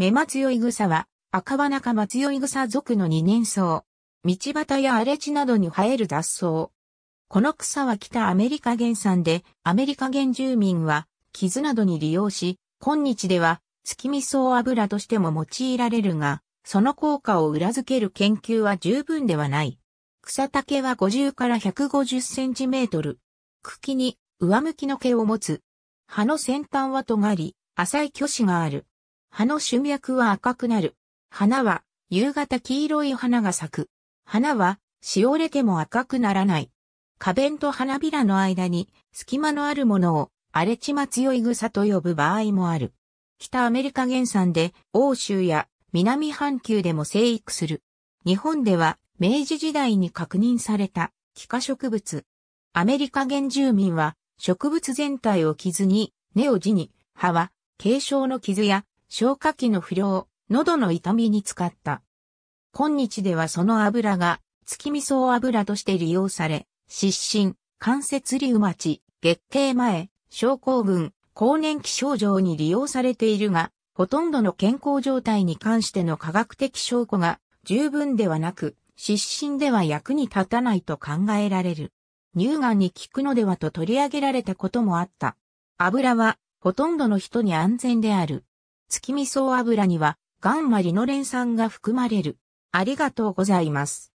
目松グ草は、赤花科松グ草属の二年草。道端や荒れ地などに生える雑草。この草は北アメリカ原産で、アメリカ原住民は、傷などに利用し、今日では、月味草油としても用いられるが、その効果を裏付ける研究は十分ではない。草丈は50から150センチメートル。茎に上向きの毛を持つ。葉の先端は尖り、浅い鋸子がある。葉の主脈は赤くなる。花は夕方黄色い花が咲く。花はしおれても赤くならない。花弁と花びらの間に隙間のあるものを荒れ地ま強い草と呼ぶ場合もある。北アメリカ原産で欧州や南半球でも生育する。日本では明治時代に確認された気化植物。アメリカ原住民は植物全体を傷に、根を地に、葉は軽承の傷や消化器の不良、喉の痛みに使った。今日ではその油が、月味噌油として利用され、失神、関節リウマチ、月経前、症候群、更年期症状に利用されているが、ほとんどの健康状態に関しての科学的証拠が十分ではなく、失神では役に立たないと考えられる。乳がんに効くのではと取り上げられたこともあった。油はほとんどの人に安全である。月味噌油にはガンマリノレン酸が含まれる。ありがとうございます。